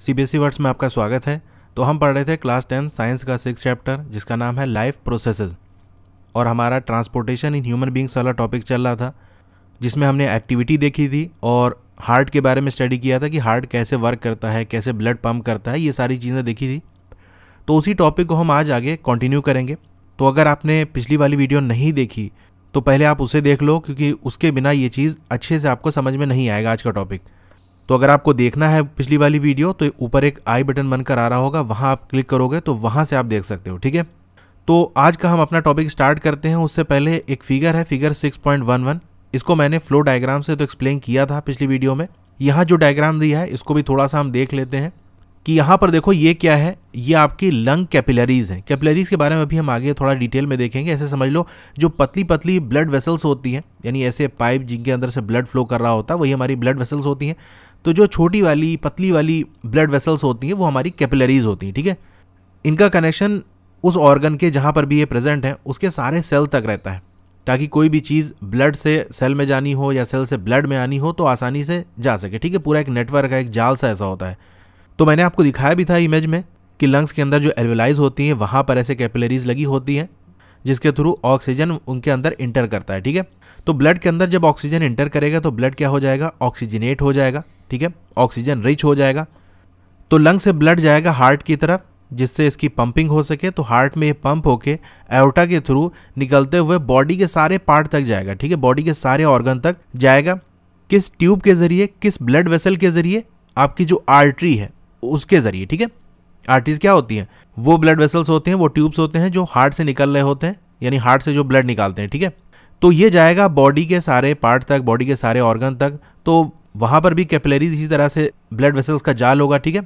CBSE words e में आपका स्वागत है तो हम पढ़ रहे थे क्लास टेन साइंस का सिक्स चैप्टर जिसका नाम है लाइफ प्रोसेसेस और हमारा ट्रांसपोर्टेशन इन ह्यूमन बींग्स वाला टॉपिक चल रहा था जिसमें हमने एक्टिविटी देखी थी और हार्ट के बारे में स्टडी किया था कि हार्ट कैसे वर्क करता है कैसे ब्लड पम्प करता है ये सारी चीज़ें देखी थी तो उसी टॉपिक को हम आज आगे कंटिन्यू करेंगे तो अगर आपने पिछली वाली वीडियो नहीं देखी तो पहले आप उसे देख लो क्योंकि उसके बिना ये चीज़ अच्छे से आपको समझ में नहीं आएगा आज का टॉपिक तो अगर आपको देखना है पिछली वाली वीडियो तो ऊपर एक आई बटन बनकर आ रहा होगा वहाँ आप क्लिक करोगे तो वहाँ से आप देख सकते हो ठीक है तो आज का हम अपना टॉपिक स्टार्ट करते हैं उससे पहले एक फिगर है फिगर 6.11 इसको मैंने फ्लो डायग्राम से तो एक्सप्लेन किया था पिछली वीडियो में यहाँ जो डायग्राम दिया है इसको भी थोड़ा सा हम देख लेते हैं कि यहाँ पर देखो ये क्या है ये आपकी लंग कैपिलरीज हैं कैपिलरीज के बारे में अभी हम आगे थोड़ा डिटेल में देखेंगे ऐसे समझ लो जो पतली पतली ब्लड वेसल्स होती हैं यानी ऐसे पाइप जिनके अंदर से ब्लड फ्लो कर रहा होता है वही हमारी ब्लड वेसल्स होती हैं तो जो छोटी वाली पतली वाली ब्लड वेसल्स होती हैं वो हमारी कैपिलरीज होती हैं ठीक है थीके? इनका कनेक्शन उस ऑर्गन के जहाँ पर भी ये प्रेजेंट है उसके सारे सेल तक रहता है ताकि कोई भी चीज़ ब्लड से सेल में जानी हो या सेल से ब्लड में आनी हो तो आसानी से जा सके ठीक है पूरा एक नेटवर्क है एक जाल सा ऐसा होता है तो मैंने आपको दिखाया भी था इमेज में कि लंग्स के अंदर जो एल्वेलाइज होती हैं वहाँ पर ऐसे कैपिलरीज लगी होती हैं जिसके थ्रू ऑक्सीजन उनके अंदर इंटर करता है ठीक है तो ब्लड के अंदर जब ऑक्सीजन इंटर करेगा तो ब्लड क्या हो जाएगा ऑक्सीजनेट हो जाएगा ठीक है ऑक्सीजन रिच हो जाएगा तो लंग से ब्लड जाएगा हार्ट की तरफ जिससे इसकी पंपिंग हो सके तो हार्ट में ये पंप होके एवटा के थ्रू निकलते हुए बॉडी के सारे पार्ट तक जाएगा ठीक है बॉडी के सारे ऑर्गन तक जाएगा किस ट्यूब के जरिए किस ब्लड वेसल के जरिए आपकी जो आर्टरी है उसके जरिए ठीक है आर्टरीज क्या होती हैं वो ब्लड वेसल्स होते हैं वो ट्यूब्स होते हैं जो हार्ट से निकल रहे होते हैं यानी हार्ट से जो ब्लड निकालते हैं ठीक है तो ये जाएगा बॉडी के सारे पार्ट तक बॉडी के सारे ऑर्गन तक तो वहाँ पर भी कैपलरीज इसी तरह से ब्लड वेसल्स का जाल होगा ठीक है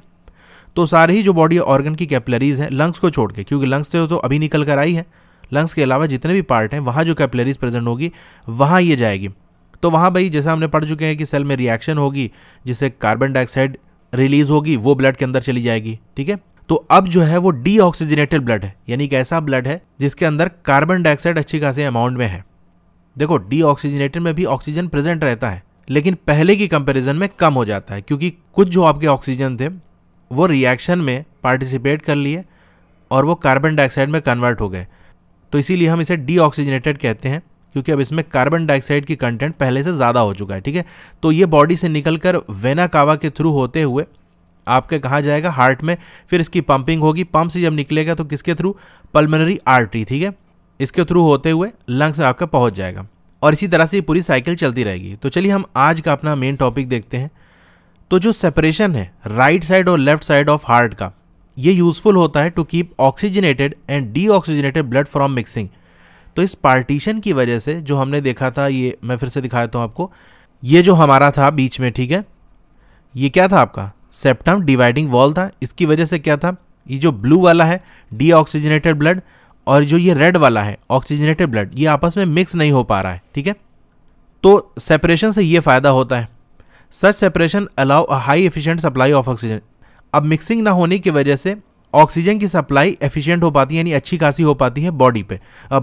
तो सारे ही जो बॉडी ऑर्गन की कैपलरीज हैं लंग्स को छोड़ के क्योंकि लंग्स तो, तो अभी निकल कर आई है लंग्स के अलावा जितने भी पार्ट हैं वहाँ जो कैपलरीज प्रेजेंट होगी वहाँ ये जाएगी तो वहाँ भाई जैसा हमने पढ़ चुके हैं कि सेल में रिएक्शन होगी जिससे कार्बन डाइऑक्साइड रिलीज होगी वो ब्लड के अंदर चली जाएगी ठीक है तो अब जो है वो ऑक्सीजनेटेड ब्लड है यानी एक ऐसा ब्लड है जिसके अंदर कार्बन डाइऑक्साइड अच्छी खासी अमाउंट में है देखो डीऑक्सीजनेटेड में भी ऑक्सीजन प्रेजेंट रहता है लेकिन पहले की कंपैरिजन में कम हो जाता है क्योंकि कुछ जो आपके ऑक्सीजन थे वो रिएक्शन में पार्टिसिपेट कर लिए और वो कार्बन डाइऑक्साइड में कन्वर्ट हो गए तो इसीलिए हम इसे डीऑक्सीजनेटेड कहते हैं क्योंकि अब इसमें कार्बन डाइऑक्साइड की कंटेंट पहले से ज़्यादा हो चुका है ठीक है तो ये बॉडी से निकलकर वेना कावा के थ्रू होते हुए आपके कहा जाएगा हार्ट में फिर इसकी पंपिंग होगी पंप से जब निकलेगा तो किसके थ्रू पल्मोनरी आर्टरी ठीक है इसके थ्रू होते हुए लंग्स आपका पहुंच जाएगा और इसी तरह से ये पूरी साइकिल चलती रहेगी तो चलिए हम आज का अपना मेन टॉपिक देखते हैं तो जो सेपरेशन है राइट साइड और लेफ्ट साइड ऑफ हार्ट का ये यूज़फुल होता है to keep oxygenated and deoxygenated blood from mixing तो इस पार्टीशन की वजह से जो हमने देखा था ये मैं फिर से दिखाया था हूँ आपको ये जो हमारा था बीच में ठीक है ये क्या था आपका सेप्टम डिवाइडिंग वॉल था इसकी वजह से क्या था ये जो ब्लू वाला है ऑक्सीजनेटेड ब्लड और जो ये रेड वाला है ऑक्सीजनेटेड ब्लड ये आपस में मिक्स नहीं हो पा रहा है ठीक है तो सेपरेशन से ये फ़ायदा होता है such separation allows a high efficient supply of oxygen अब मिक्सिंग ना होने की वजह से ऑक्सीजन की सप्लाई एफिशिएंट हो पाती है यानी अच्छी खासी हो पाती है बॉडी पे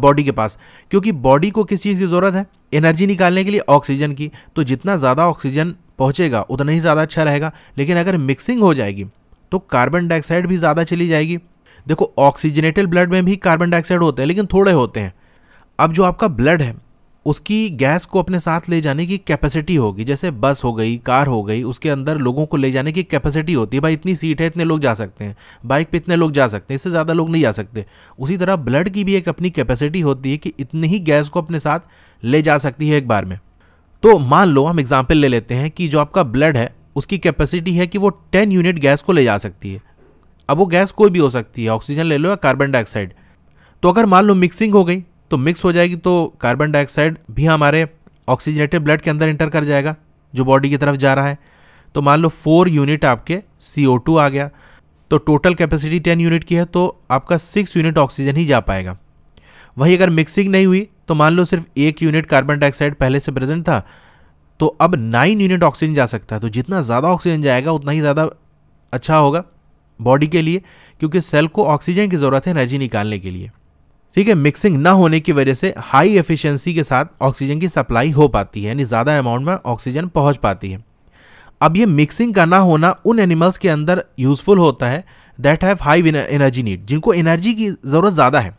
बॉडी के पास क्योंकि बॉडी को किस चीज़ की ज़रूरत है एनर्जी निकालने के लिए ऑक्सीजन की तो जितना ज़्यादा ऑक्सीजन पहुँचेगा उतना ही ज़्यादा अच्छा रहेगा लेकिन अगर मिक्सिंग हो जाएगी तो कार्बन डाइऑक्साइड भी ज़्यादा चली जाएगी देखो ऑक्सीजनेटेड ब्लड में भी कार्बन डाइऑक्साइड होते हैं लेकिन थोड़े होते हैं अब जो आपका ब्लड है उसकी गैस को अपने साथ ले जाने की कैपेसिटी होगी जैसे बस हो गई कार हो गई उसके अंदर लोगों को ले जाने की कैपेसिटी होती है भाई इतनी सीट है इतने लोग जा सकते हैं बाइक पे इतने लोग जा सकते हैं इससे ज़्यादा लोग नहीं जा सकते उसी तरह ब्लड की भी एक अपनी कैपेसिटी होती है कि इतनी ही गैस को अपने साथ ले जा सकती है एक बार में तो मान लो हम एग्जाम्पल ले लेते हैं कि जो आपका ब्लड है उसकी कैपेसिटी है कि वो टेन यूनिट गैस को ले जा सकती है अब वो गैस कोई भी हो सकती है ऑक्सीजन ले लो या कार्बन डाइऑक्साइड तो अगर मान लो मिक्सिंग हो गई तो मिक्स हो जाएगी तो कार्बन डाइऑक्साइड भी हमारे ऑक्सीजनेटेड ब्लड के अंदर इंटर कर जाएगा जो बॉडी की तरफ जा रहा है तो मान लो फोर यूनिट आपके सी आ गया तो टोटल कैपेसिटी टेन यूनिट की है तो आपका सिक्स यूनिट ऑक्सीजन ही जा पाएगा वहीं अगर मिक्सिंग नहीं हुई तो मान लो सिर्फ एक यूनिट कार्बन डाइऑक्साइड पहले से प्रेजेंट था तो अब नाइन यूनिट ऑक्सीजन जा सकता है तो जितना ज़्यादा ऑक्सीजन जाएगा उतना ही ज़्यादा अच्छा होगा बॉडी के लिए क्योंकि सेल को ऑक्सीजन की ज़रूरत है एनर्जी निकालने के लिए ठीक है मिक्सिंग ना होने की वजह से हाई एफिशिएंसी के साथ ऑक्सीजन की सप्लाई हो पाती है यानी ज़्यादा अमाउंट में ऑक्सीजन पहुंच पाती है अब ये मिक्सिंग का ना होना उन एनिमल्स के अंदर यूज़फुल होता है that have high energy need जिनको एनर्जी की ज़रूरत ज़्यादा है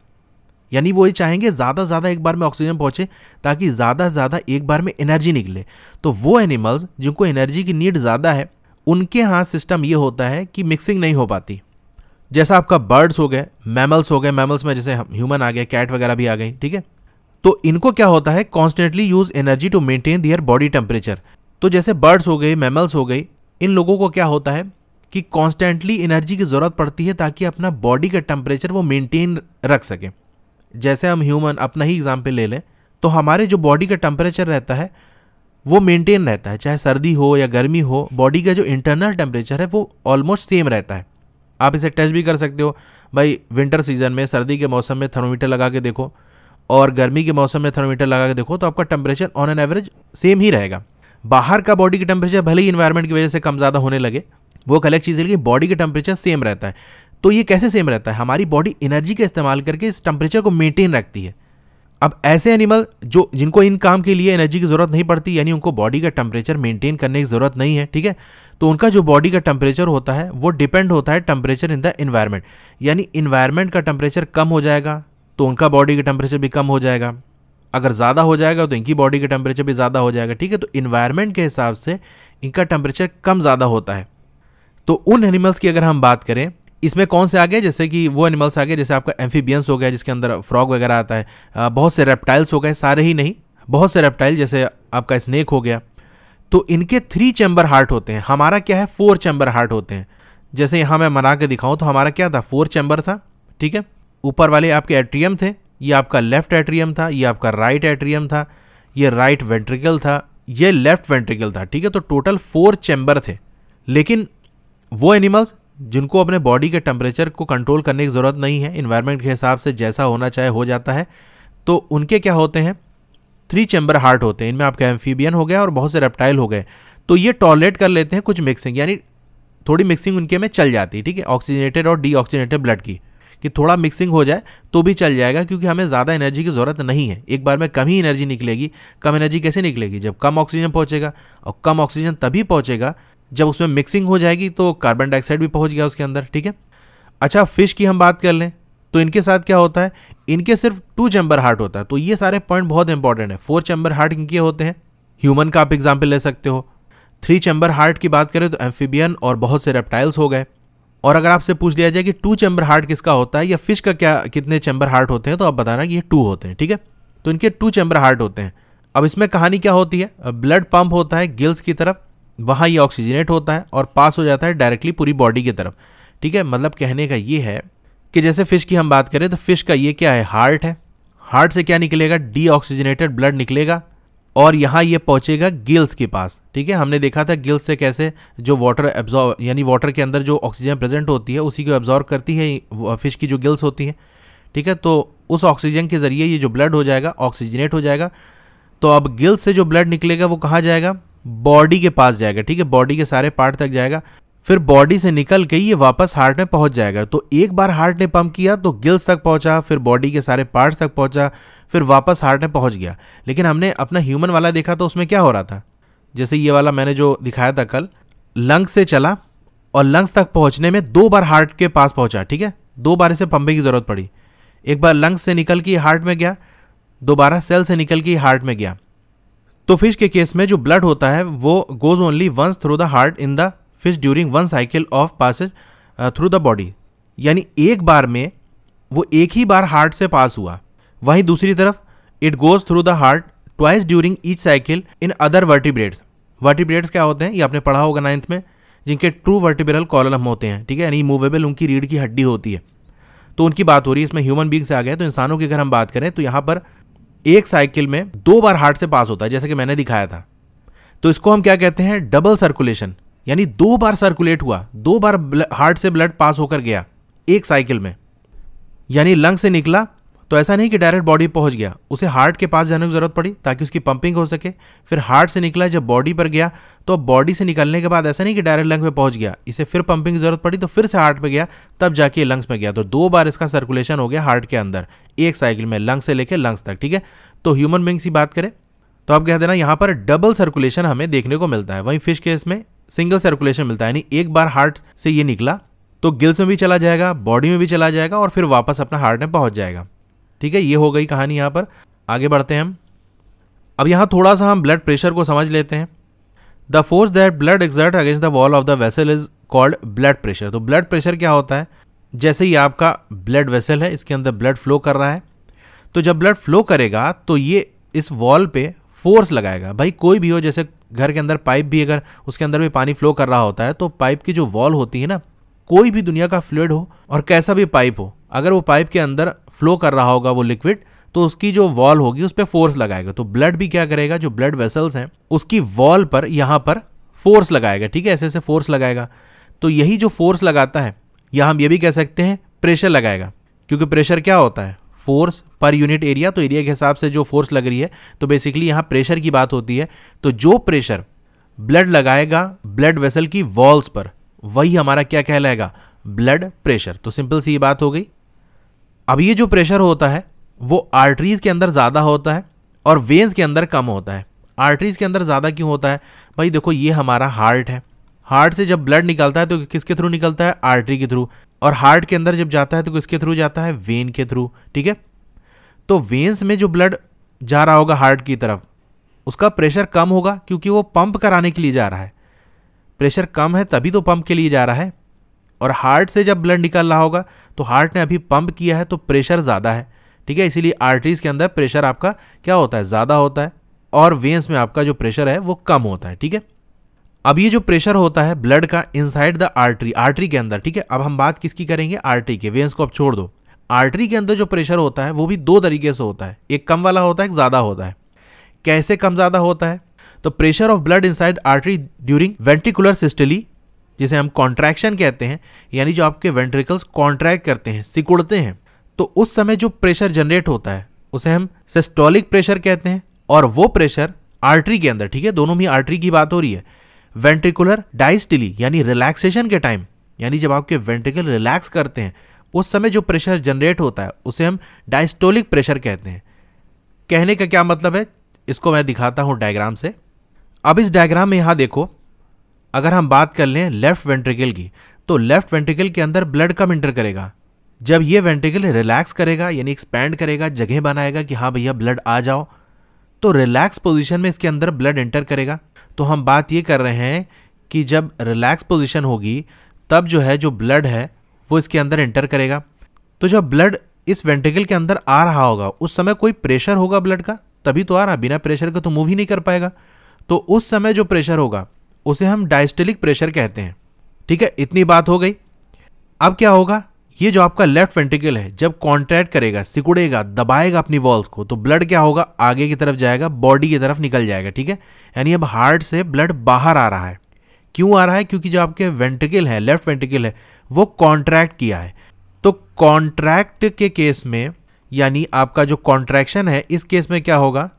यानी वो ये चाहेंगे ज़्यादा से ज़्यादा एक बार में ऑक्सीजन पहुँचे ताकि ज़्यादा से ज़्यादा एक बार में एनर्जी निकले तो वो एनिमल्स जिनको एनर्जी की नीड ज़्यादा है उनके यहाँ सिस्टम ये होता है कि मिक्सिंग नहीं हो पाती जैसा आपका बर्ड्स हो गए मैमल्स हो गए मैमल्स में जैसे ह्यूमन आ गए कैट वगैरह भी आ गई ठीक है तो इनको क्या होता है constantly use energy to maintain their body temperature तो जैसे बर्ड्स हो गए मैमल्स हो गई इन लोगों को क्या होता है कि कॉन्स्टेंटली एनर्जी की ज़रूरत पड़ती है ताकि अपना बॉडी का टेम्परेचर वो मेंटेन रख सकें जैसे हम ह्यूमन अपना ही एग्जाम्पल ले लें तो हमारे जो बॉडी का टेम्परेचर रहता है वो मेंटेन रहता है चाहे सर्दी हो या गर्मी हो बॉडी का जो इंटरनल टेम्परेचर है वो ऑलमोस्ट सेम रहता है आप इसे टेस्ट भी कर सकते हो भाई विंटर सीजन में सर्दी के मौसम में थर्मोमीटर लगा के देखो और गर्मी के मौसम में थर्मोमीटर लगा के देखो तो आपका temperature on an average same ही रहेगा बाहर का बॉडी का टेम्परेचर भले ही इन्वायरमेंट की वजह से कम ज़्यादा होने लगे वो एक अलग चीज़ है लेकिन बॉडी का टेम्परेचर सेम रहता है तो ये कैसे सेम रहता है हमारी बॉडी एनर्जी का इस्तेमाल करके इस टेम्परेचर को मेनटेन रखती है अब ऐसे एनिमल जो जिनको इन काम के लिए एनर्जी की ज़रूरत नहीं पड़ती यानी उनको बॉडी का टेम्परेचर मेंटेन करने की ज़रूरत नहीं है ठीक है तो उनका जो बॉडी का टेम्परेचर होता है वो डिपेंड होता है टेम्परेचर इन द इन्वायरमेंट यानी इन्वायरमेंट का टेम्परेचर कम हो जाएगा तो उनका बॉडी का टेम्परेचर भी कम हो जाएगा अगर ज़्यादा हो जाएगा तो इनकी बॉडी का टेम्परेचर भी ज़्यादा हो जाएगा ठीक है तो इन्वायरमेंट के हिसाब से इनका टेम्परेचर कम ज़्यादा होता है तो उन एनिमल्स की अगर हम बात करें इसमें कौन से आ गए जैसे कि वो एनिमल्स आ गए जैसे आपका एम्फीबियंस हो गया जिसके अंदर फ्रॉग वगैरह आता है बहुत से रेप्टाइल्स हो गए सारे ही नहीं बहुत से रेप्टाइल जैसे आपका स्नेक हो गया तो इनके थ्री चैम्बर हार्ट होते हैं हमारा क्या है फोर चैम्बर हार्ट होते हैं जैसे यहाँ मैं मना के दिखाऊँ तो हमारा क्या था फोर चैम्बर था ठीक है ऊपर वाले आपके एट्रियम थे ये आपका लेफ्ट एट्रियम था ये आपका राइट एट्रियम था ये राइट वेंट्रिकल था ये लेफ्ट वेंट्रिकल था ठीक है तो टोटल फोर चैम्बर थे लेकिन वो एनिमल्स जिनको अपने बॉडी के टेम्परेचर को कंट्रोल करने की ज़रूरत नहीं है इन्वायरमेंट के हिसाब से जैसा होना चाहे हो जाता है तो उनके क्या होते हैं थ्री चैम्बर हार्ट होते हैं इनमें आपका एम्फीबियन हो गया और बहुत से रेप्टाइल हो गए तो ये टॉयलेट कर लेते हैं कुछ मिक्सिंग यानी थोड़ी मिक्सिंग उनके में चल जाती है ठीक है ऑक्सीजनेटेड और डीऑक्सीजनेटेड ब्लड की कि थोड़ा मिक्सिंग हो जाए तो भी चल जाएगा क्योंकि हमें ज़्यादा एनर्जी की ज़रूरत नहीं है एक बार में कम ही एनर्जी निकलेगी कम एनर्जी कैसे निकलेगी जब कम ऑक्सीजन पहुँचेगा और कम ऑक्सीजन तभी पहुँचेगा जब उसमें मिक्सिंग हो जाएगी तो कार्बन डाइऑक्साइड भी पहुंच गया उसके अंदर ठीक है अच्छा फिश की हम बात कर लें तो इनके साथ क्या होता है इनके सिर्फ टू चैम्बर हार्ट होता है तो ये सारे पॉइंट बहुत इंपॉर्टेंट है फोर चैम्बर हार्ट इनके होते हैं ह्यूमन का आप एग्जाम्पल ले सकते हो थ्री चैम्बर हार्ट की बात करें तो एम्फीबियन और बहुत से रेप्टाइल्स हो गए और अगर आपसे पूछ लिया जाए कि टू चैम्बर हार्ट किसका होता है या फिश का क्या कितने चैम्बर हार्ट होते हैं तो आप बताना कि ये टू होते हैं ठीक है तो इनके टू चैम्बर हार्ट होते हैं अब इसमें कहानी क्या होती है ब्लड पंप होता है गिल्स की तरफ वहाँ ये ऑक्सीजनेट होता है और पास हो जाता है डायरेक्टली पूरी बॉडी की तरफ ठीक है मतलब कहने का ये है कि जैसे फ़िश की हम बात करें तो फ़िश का ये क्या है हार्ट है हार्ट से क्या निकलेगा डीऑक्सीजनेटेड ब्लड निकलेगा और यहाँ ये पहुँचेगा गिल्स के पास ठीक है हमने देखा था गिल्स से कैसे जो वाटर एब्जॉर्व यानी वाटर के अंदर जो ऑक्सीजन प्रेजेंट होती है उसी को एब्जॉर्व करती है फ़िश की जो गिल्स होती है ठीक है तो उस ऑक्सीजन के ज़रिए ये जो ब्लड हो जाएगा ऑक्सीजनेट हो जाएगा तो अब गिल्स से जो ब्लड निकलेगा वो कहाँ जाएगा बॉडी के पास जाएगा ठीक है बॉडी के सारे पार्ट तक जाएगा फिर बॉडी से निकल के ये वापस हार्ट में पहुंच जाएगा तो एक बार हार्ट ने पंप किया तो गिल्स तक पहुंचा फिर बॉडी के सारे पार्ट्स तक पहुंचा फिर वापस हार्ट में पहुंच गया लेकिन हमने अपना ह्यूमन वाला देखा तो उसमें क्या हो रहा था जैसे ये वाला मैंने जो दिखाया था कल लंग्स से चला और लंग्स तक पहुंचने में दो बार हार्ट के पास पहुंचा ठीक है दो बार इसे पंपिंग की ज़रूरत पड़ी एक बार लंग्स से निकल के हार्ट में गया दोबारा सेल से निकल के हार्ट में गया तो फिश के केस में जो ब्लड होता है वो goes only once through the heart in the fish during one cycle of passage through the body यानी एक बार में वो एक ही बार हार्ट से पास हुआ वहीं दूसरी तरफ it goes through the heart twice during each cycle in other vertebrates vertebrates क्या होते हैं ये आपने पढ़ा होगा नाइन्थ में जिनके ट्रू वर्टिब्रल कॉलम होते हैं ठीक है यानी मूवेबल उनकी रीढ़ की हड्डी होती है तो उनकी बात हो रही है इसमें ह्यूमन बींग से आ गए तो इंसानों की अगर हम बात करें तो यहाँ पर एक साइकिल में दो बार हार्ट से पास होता है जैसे कि मैंने दिखाया था तो इसको हम क्या कहते हैं डबल सर्कुलेशन यानी दो बार सर्कुलेट हुआ दो बार हार्ट से ब्लड पास होकर गया एक साइकिल में यानी लंग से निकला तो ऐसा नहीं कि डायरेक्ट बॉडी पहुंच गया उसे हार्ट के पास जाने की ज़रूरत पड़ी ताकि उसकी पंपिंग हो सके फिर हार्ट से निकला जब बॉडी पर गया तो अब बॉडी से निकलने के बाद ऐसा नहीं कि डायरेक्ट लंग में पहुंच गया इसे फिर पंपिंग की ज़रूरत पड़ी तो फिर से हार्ट पर गया तब जाके लंग्स में गया तो दो बार इसका सर्कुलेशन हो गया हार्ट के अंदर एक साइकिल में लंग्स से लेकर लंग्स तक ठीक है तो ह्यूमन बींग्स की बात करें तो आप कह देना यहाँ पर डबल सर्कुलेशन हमें देखने को मिलता है वहीं फिश केस में सिंगल सर्कुलेशन मिलता है यानी एक बार हार्ट से ये निकला तो गिल्स में भी चला जाएगा बॉडी में भी चला जाएगा और फिर वापस अपना हार्ट में पहुंच जाएगा ठीक है ये हो गई कहानी यहाँ पर आगे बढ़ते हैं हम अब यहाँ थोड़ा सा हम ब्लड प्रेशर को समझ लेते हैं the force that blood exerts against the wall of the vessel is called blood pressure तो ब्लड प्रेशर क्या होता है जैसे ही आपका ब्लड वेसल है इसके अंदर ब्लड फ्लो कर रहा है तो जब ब्लड फ्लो करेगा तो ये इस वॉल पे फोर्स लगाएगा भाई कोई भी हो जैसे घर के अंदर पाइप भी अगर उसके अंदर भी पानी फ्लो कर रहा होता है तो पाइप की जो वॉल होती है ना कोई भी दुनिया का फ्लूड हो और कैसा भी पाइप हो अगर वो पाइप के अंदर फ्लो कर रहा होगा वो लिक्विड तो उसकी जो वॉल होगी उस पर फोर्स लगाएगा तो ब्लड भी क्या करेगा जो ब्लड वेसल्स हैं उसकी वॉल पर यहाँ पर फोर्स लगाएगा ठीक है ऐसे ऐसे फोर्स लगाएगा तो यही जो फोर्स लगाता है या हम ये भी कह सकते हैं प्रेशर लगाएगा क्योंकि प्रेशर क्या होता है फोर्स पर यूनिट एरिया तो एरिया के हिसाब से जो फोर्स लग रही है तो बेसिकली यहाँ प्रेशर की बात होती है तो जो प्रेशर ब्लड लगाएगा ब्लड वेसल की वॉल्स पर वही हमारा क्या कहलाएगा ब्लड प्रेशर तो सिंपल सी ये बात हो गई अब ये जो प्रेशर होता है वो आर्टरीज़ के अंदर ज़्यादा होता है और वेंस के अंदर कम होता है आर्टरीज़ के अंदर ज़्यादा क्यों होता है भाई देखो ये हमारा हार्ट है हार्ट से जब ब्लड निकलता है तो किसके थ्रू निकलता है आर्टरी के थ्रू और हार्ट के अंदर जब जाता है तो किसके थ्रू जाता है वेन के थ्रू ठीक है तो वेंस में जो ब्लड जा रहा होगा हार्ट की तरफ उसका प्रेशर कम होगा क्योंकि वो पंप कराने के लिए जा रहा है प्रेशर कम है तभी तो पंप के लिए जा रहा है और हार्ट से जब ब्लड निकल रहा होगा तो हार्ट ने अभी पंप किया है तो प्रेशर ज़्यादा है ठीक है इसीलिए आर्टरीज के अंदर प्रेशर आपका क्या होता है ज़्यादा होता है और वेंस में आपका जो प्रेशर है वो कम होता है ठीक है अब ये जो प्रेशर होता है ब्लड का इनसाइड द आर्टरी आर्टरी के अंदर ठीक है अब हम बात किसकी करेंगे आर्टरी के वेंस को अब छोड़ दो आर्टरी के अंदर जो प्रेशर होता है वो भी दो तरीके से होता है एक कम वाला होता है एक ज़्यादा होता है कैसे कम ज़्यादा होता है तो pressure of blood inside artery during ventricular systole जिसे हम कॉन्ट्रैक्शन कहते हैं यानी जो आपके वेंट्रिकल्स कॉन्ट्रैक्ट करते हैं सिकुड़ते हैं तो उस समय जो प्रेशर जनरेट होता है उसे हम सेस्टोलिक प्रेशर कहते हैं और वो प्रेशर आर्टरी के अंदर ठीक है दोनों में आर्टरी की बात हो रही है वेंट्रिकुलर डाइस्टिली यानी रिलैक्सेशन के टाइम यानी जब आपके वेंट्रिकल रिलैक्स करते हैं उस समय जो प्रेशर जनरेट होता है उसे हम डायस्टोलिक प्रेशर कहते हैं कहने का क्या मतलब है इसको मैं दिखाता हूँ डायग्राम से अब इस डायग्राम में यहाँ देखो अगर हम बात कर लें लेफ्ट वेंट्रिकल की तो लेफ्ट वेंट्रिकल के अंदर ब्लड कम इंटर करेगा जब ये वेंट्रिकल रिलैक्स करेगा यानी एक्सपैंड करेगा जगह बनाएगा कि हाँ भैया ब्लड आ जाओ तो रिलैक्स पोजीशन में इसके अंदर ब्लड एंटर करेगा तो हम बात ये कर रहे हैं कि जब रिलैक्स पोजीशन होगी तब जो है जो ब्लड है वो इसके अंदर एंटर करेगा तो जब ब्लड इस वेंट्रिकल के अंदर आ रहा होगा उस समय कोई प्रेशर होगा ब्लड का तभी तो आ रहा बिना प्रेशर का तो मूव ही नहीं कर पाएगा तो उस समय जो प्रेशर होगा उसे हम डायस्टेलिक प्रेशर कहते हैं ठीक है इतनी बात हो गई अब क्या होगा ये जो आपका लेफ्ट वेंटिकल है जब कॉन्ट्रैक्ट करेगा सिकुड़ेगा दबाएगा अपनी वॉल्स को तो ब्लड क्या होगा आगे की तरफ जाएगा बॉडी की तरफ निकल जाएगा ठीक है यानी अब हार्ट से ब्लड बाहर आ रहा है क्यों आ रहा है क्योंकि जो आपके वेंटिकल है लेफ्ट वेंटिकल है वो कॉन्ट्रैक्ट किया है तो कॉन्ट्रैक्ट के केस में यानी आपका जो कॉन्ट्रैक्शन है इस केस में क्या होगा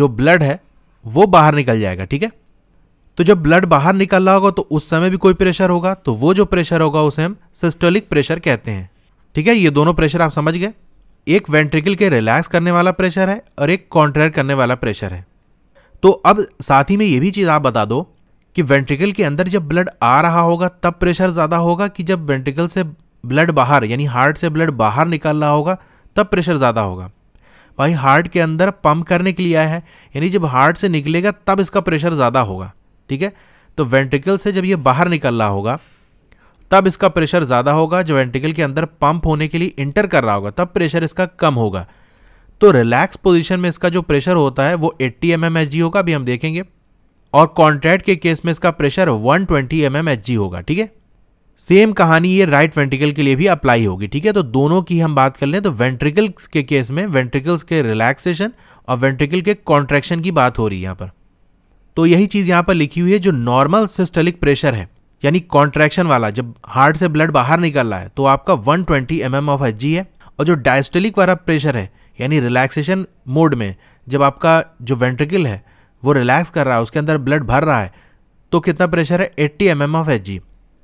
जो ब्लड है वो बाहर निकल जाएगा ठीक है तो जब ब्लड बाहर निकल रहा होगा तो उस समय भी कोई प्रेशर होगा तो वो जो प्रेशर होगा उसे हम सिस्टोलिक प्रेशर कहते हैं ठीक है ये दोनों प्रेशर आप समझ गए एक वेंट्रिकल के रिलैक्स करने वाला प्रेशर है और एक कॉन्ट्रैक्ट करने वाला प्रेशर है तो अब साथ ही में ये भी चीज़ आप बता दो कि वेंट्रिकल के अंदर जब ब्लड आ रहा होगा तब प्रेशर ज़्यादा होगा कि जब वेंट्रिकल से ब्लड बाहर यानी हार्ट से ब्लड बाहर निकल रहा होगा तब प्रेशर ज़्यादा होगा भाई हार्ट के अंदर पंप करने के लिए आया है यानी जब हार्ट से निकलेगा तब इसका प्रेशर ज़्यादा होगा ठीक है तो वेंट्रिकल से जब ये बाहर निकल रहा होगा तब इसका प्रेशर ज़्यादा होगा जो वेंट्रिकल के अंदर पंप होने के लिए इंटर कर रहा होगा तब प्रेशर इसका कम होगा तो रिलैक्स पोजिशन में इसका जो प्रेशर होता है वो एट्टी एम एम होगा अभी हम देखेंगे और कॉन्ट्रैक्ट के केस में इसका प्रेशर 120 ट्वेंटी एम होगा ठीक है सेम कहानी ये राइट वेंट्रिकल के लिए भी अप्लाई होगी ठीक है तो दोनों की हम बात कर लें तो वेंट्रिकल्स के केस में वेंट्रिकल्स के रिलैक्सेशन और वेंट्रिकल के कॉन्ट्रैक्शन की बात हो रही है यहाँ पर तो यही चीज़ यहां पर लिखी हुई है जो नॉर्मल सिस्टलिक प्रेशर है यानी कॉन्ट्रैक्शन वाला जब हार्ट से ब्लड बाहर निकल रहा है तो आपका 120 ट्वेंटी mm ऑफ एच है और जो डायस्टलिक वाला प्रेशर है यानी रिलैक्सेशन मोड में जब आपका जो वेंट्रिकल है वो रिलैक्स कर रहा है उसके अंदर ब्लड भर रहा है तो कितना प्रेशर है 80 एम एम ऑफ एच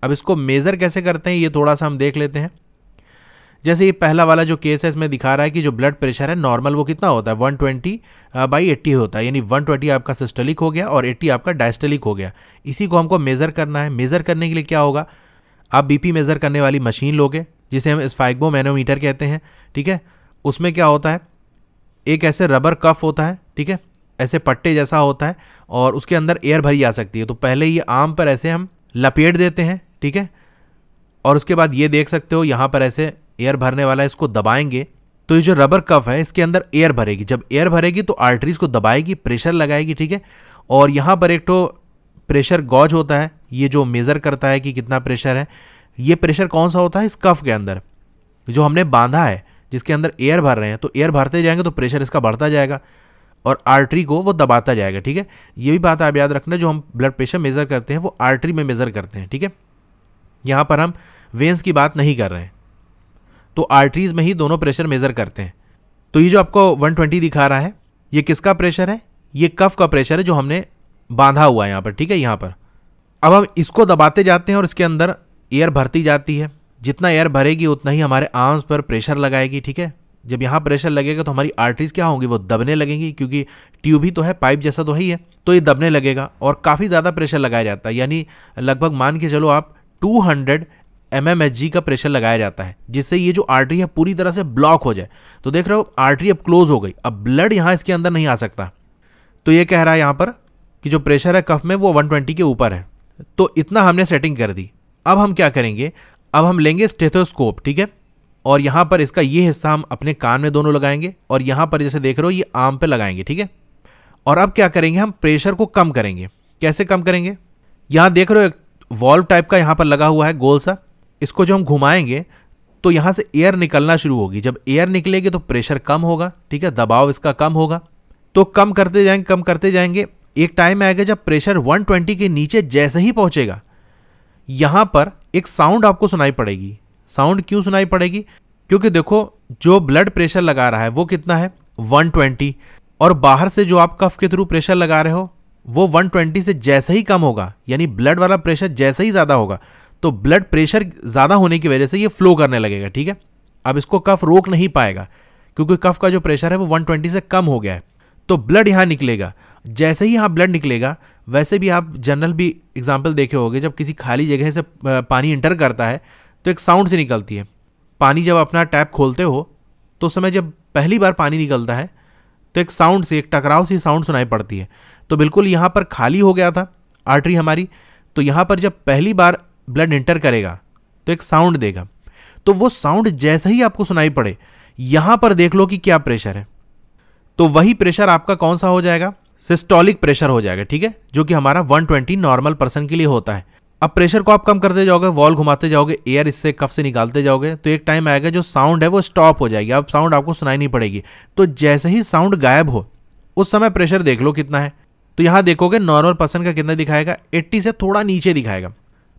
अब इसको मेज़र कैसे करते हैं ये थोड़ा सा हम देख लेते हैं जैसे ये पहला वाला जो केस है इसमें दिखा रहा है कि जो ब्लड प्रेशर है नॉर्मल वो कितना होता है 120 ट्वेंटी बाई एट्टी होता है यानी 120 आपका सिस्टलिक हो गया और 80 आपका डायस्टलिक हो गया इसी को हमको मेज़र करना है मेज़र करने के लिए क्या होगा आप बीपी मेज़र करने वाली मशीन लोगे जिसे हम स्फाइगो मैनोमीटर कहते हैं ठीक है उसमें क्या होता है एक ऐसे रबर कफ होता है ठीक है ऐसे पट्टे जैसा होता है और उसके अंदर एयर भरी जा सकती है तो पहले ये आम पर ऐसे हम लपेट देते हैं ठीक है और उसके बाद ये देख सकते हो यहाँ पर ऐसे एयर भरने वाला इसको दबाएंगे तो ये जो रबर कफ है इसके अंदर एयर भरेगी जब एयर भरेगी तो आर्टरीज को दबाएगी प्रेशर लगाएगी ठीक है और यहाँ पर एक तो प्रेशर गॉज होता है ये जो मेज़र करता है कि कितना प्रेशर है ये प्रेशर कौन सा होता है इस कफ के अंदर जो हमने बांधा है जिसके अंदर एयर भर रहे हैं तो एयर भरते जाएंगे तो प्रेशर इसका बढ़ता जाएगा और आर्टरी को वो दबाता जाएगा ठीक है ये भी बात आप याद रखना जो हम ब्लड प्रेशर मेज़र करते हैं वो आर्टरी में मेज़र करते हैं ठीक है यहाँ पर हम वेंस की बात नहीं कर रहे हैं तो आर्टरीज में ही दोनों प्रेशर मेज़र करते हैं तो ये जो आपको 120 दिखा रहा है ये किसका प्रेशर है ये कफ का प्रेशर है जो हमने बांधा हुआ है यहाँ पर ठीक है यहाँ पर अब हम इसको दबाते जाते हैं और इसके अंदर एयर भरती जाती है जितना एयर भरेगी उतना ही हमारे आर्म्स पर प्रेशर लगाएगी ठीक है जब यहाँ प्रेशर लगेगा तो हमारी आर्टरीज क्या होंगी वो दबने लगेंगी क्योंकि ट्यूब ही तो है पाइप जैसा तो है ही है तो ये दबने लगेगा और काफ़ी ज़्यादा प्रेशर लगाया जाता है यानी लगभग मान के चलो आप 200 एम का प्रेशर लगाया जाता है जिससे ये जो आर्टरी है पूरी तरह से ब्लॉक हो जाए तो देख रहे हो आर्टरी अब क्लोज हो गई अब ब्लड यहाँ इसके अंदर नहीं आ सकता तो ये कह रहा है यहाँ पर कि जो प्रेशर है कफ में वो 120 के ऊपर है तो इतना हमने सेटिंग कर दी अब हम क्या करेंगे अब हम लेंगे स्टेथोस्कोप ठीक है और यहाँ पर इसका ये हिस्सा हम अपने कान में दोनों लगाएंगे और यहाँ पर जैसे देख रहे हो ये आम पे लगाएंगे ठीक है और अब क्या करेंगे हम प्रेशर को कम करेंगे कैसे कम करेंगे यहाँ देख रहे हो एक वॉल्व टाइप का यहाँ पर लगा हुआ है गोल सा इसको जो हम घुमाएंगे तो यहाँ से एयर निकलना शुरू होगी जब एयर निकलेगी तो प्रेशर कम होगा ठीक है दबाव इसका कम होगा तो कम करते जाएंगे कम करते जाएंगे एक टाइम आएगा जब प्रेशर 120 के नीचे जैसे ही पहुंचेगा यहां पर एक साउंड आपको सुनाई पड़ेगी साउंड क्यों सुनाई पड़ेगी क्योंकि देखो जो ब्लड प्रेशर लगा रहा है वो कितना है 120 और बाहर से जो आप कफ के थ्रू प्रेशर लगा रहे हो वो 120 से जैसे ही कम होगा यानी ब्लड वाला प्रेशर जैसे ही ज़्यादा होगा तो ब्लड प्रेशर ज़्यादा होने की वजह से ये फ्लो करने लगेगा ठीक है अब इसको कफ रोक नहीं पाएगा क्योंकि कफ का जो प्रेशर है वो 120 से कम हो गया है तो ब्लड यहाँ निकलेगा जैसे ही यहाँ ब्लड निकलेगा वैसे भी आप जनरल भी एग्जाम्पल देखे होंगे जब किसी खाली जगह से पानी इंटर करता है तो एक साउंड से निकलती है पानी जब अपना टैप खोलते हो तो उस समय जब पहली बार पानी निकलता है तो एक साउंड से एक टकराव से साउंड सुनाई पड़ती है तो बिल्कुल यहाँ पर खाली हो गया था आर्टरी हमारी तो यहाँ पर जब पहली बार ब्लड इंटर करेगा तो एक साउंड देगा तो वो साउंड जैसे ही आपको सुनाई पड़े यहां पर देख लो कि क्या प्रेशर है तो वही प्रेशर आपका कौन सा हो जाएगा सिस्टोलिक प्रेशर हो जाएगा ठीक है जो कि हमारा 120 नॉर्मल पर्सन के लिए होता है अब प्रेशर को आप कम करते जाओगे वॉल घुमाते जाओगे एयर इससे कफ से निकालते जाओगे तो एक टाइम आएगा जो साउंड है वो स्टॉप हो जाएगी अब साउंड आपको सुनाई नहीं पड़ेगी तो जैसे ही साउंड गायब हो उस समय प्रेशर देख लो कितना है तो यहाँ देखोगे नॉर्मल पर्सन का कितना दिखाएगा 80 से थोड़ा नीचे दिखाएगा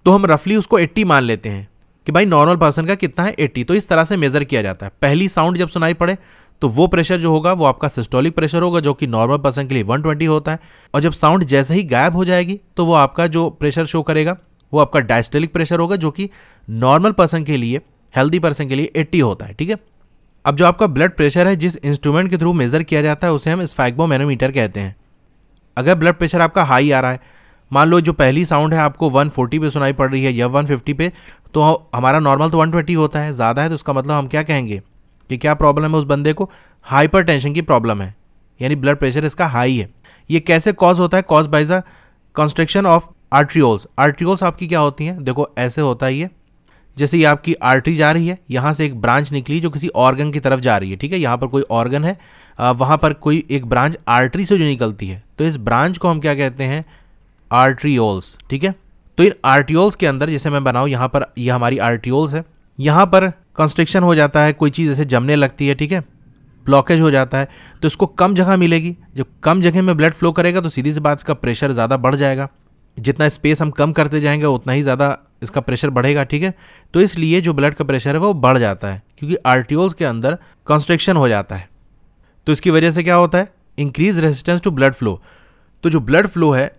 तो हम रफली उसको 80 मान लेते हैं कि भाई नॉर्मल पर्सन का कितना है 80 तो इस तरह से मेजर किया जाता है पहली साउंड जब सुनाई पड़े तो वो प्रेशर जो होगा वो आपका सिस्टोलिक प्रेशर होगा जो कि नॉर्मल पर्सन के लिए 120 होता है और जब साउंड जैसे ही गायब हो जाएगी तो वो आपका जो प्रेशर शो करेगा वो आपका डायस्टोलिक प्रेशर होगा जो कि नॉर्मल पर्सन के लिए हेल्दी पर्सन के लिए 80 होता है ठीक है अब जो आपका ब्लड प्रेशर है जिस इंस्ट्रूमेंट के थ्रू मेजर किया जाता है उसे हम स्फैगबोमैनोमीटर कहते हैं अगर ब्लड प्रेशर आपका हाई आ रहा है मान लो जो पहली साउंड है आपको 140 पे सुनाई पड़ रही है या 150 पे तो हमारा नॉर्मल तो 120 होता है ज़्यादा है तो उसका मतलब हम क्या कहेंगे कि क्या प्रॉब्लम है उस बंदे को हाइपर टेंशन की प्रॉब्लम है यानी ब्लड प्रेशर इसका हाई है ये कैसे कॉज होता है caused by the construction of arterioles arterioles आपकी क्या होती हैं देखो ऐसे होता ही है जैसे ये आपकी आर्टरी जा रही है यहाँ से एक ब्रांच निकली जो किसी ऑर्गन की तरफ जा रही है ठीक है यहाँ पर कोई ऑर्गन है वहाँ पर कोई एक ब्रांच आर्टरी से जो निकलती है तो इस ब्रांच को हम क्या कहते हैं आर्ट्रियोल्स ठीक है तो इन आर्टियोल्स के अंदर जैसे मैं बनाऊँ यहाँ पर ये यह हमारी आर्टियोल्स है यहाँ पर कंस्ट्रिक्शन हो जाता है कोई चीज़ ऐसे जमने लगती है ठीक है ब्लॉकेज हो जाता है तो इसको कम जगह मिलेगी जब कम जगह में ब्लड फ्लो करेगा तो सीधी सी बात इसका प्रेशर ज़्यादा बढ़ जाएगा जितना स्पेस हम कम करते जाएंगे उतना ही ज़्यादा इसका प्रेशर बढ़ेगा ठीक है तो इसलिए जो ब्लड का प्रेशर है वो बढ़ जाता है क्योंकि आर्टियोल्स के अंदर कंस्ट्रिक्शन हो जाता है तो इसकी वजह से क्या होता है increase resistance to blood flow तो जो ब्लड फ्लो है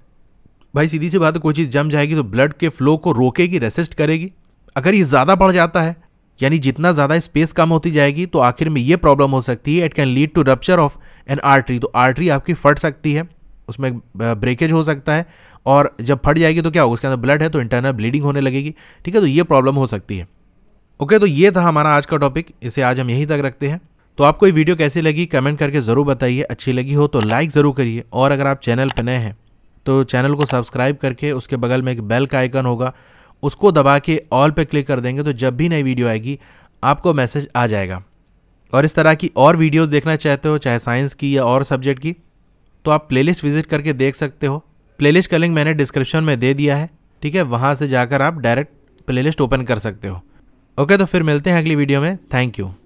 भाई सीधी सी बात है कोई चीज़ जम जाएगी तो ब्लड के फ्लो को रोकेगी रेसिस्ट करेगी अगर ये ज़्यादा बढ़ जाता है यानी जितना ज़्यादा स्पेस कम होती जाएगी तो आखिर में ये प्रॉब्लम हो सकती है it can lead to rupture of an artery तो आर्टरी आपकी फट सकती है उसमें ब्रेकेज हो सकता है और जब फट जाएगी तो क्या होगा उसके अंदर ब्लड है तो इंटरनल ब्लीडिंग होने लगेगी ठीक है तो ये प्रॉब्लम हो सकती है ओके तो ये था हमारा आज का टॉपिक इसे आज हम यहीं तक रखते हैं तो आपको ये वीडियो कैसी लगी कमेंट करके ज़रूर बताइए अच्छी लगी हो तो लाइक ज़रूर करिए और अगर आप चैनल पर नए हैं तो चैनल को सब्सक्राइब करके उसके बगल में एक बेल का आइकन होगा उसको दबा के ऑल पे क्लिक कर देंगे तो जब भी नई वीडियो आएगी आपको मैसेज आ जाएगा और इस तरह की और वीडियोस देखना चाहते हो चाहे साइंस की या और सब्जेक्ट की तो आप प्लेलिस्ट विजिट करके देख सकते हो प्लेलिस्ट का लिंक मैंने डिस्क्रिप्शन में दे दिया है ठीक है वहाँ से जाकर आप डायरेक्ट प्लेलिस्ट ओपन कर सकते हो ओके तो फिर मिलते हैं अगली वीडियो में थैंक यू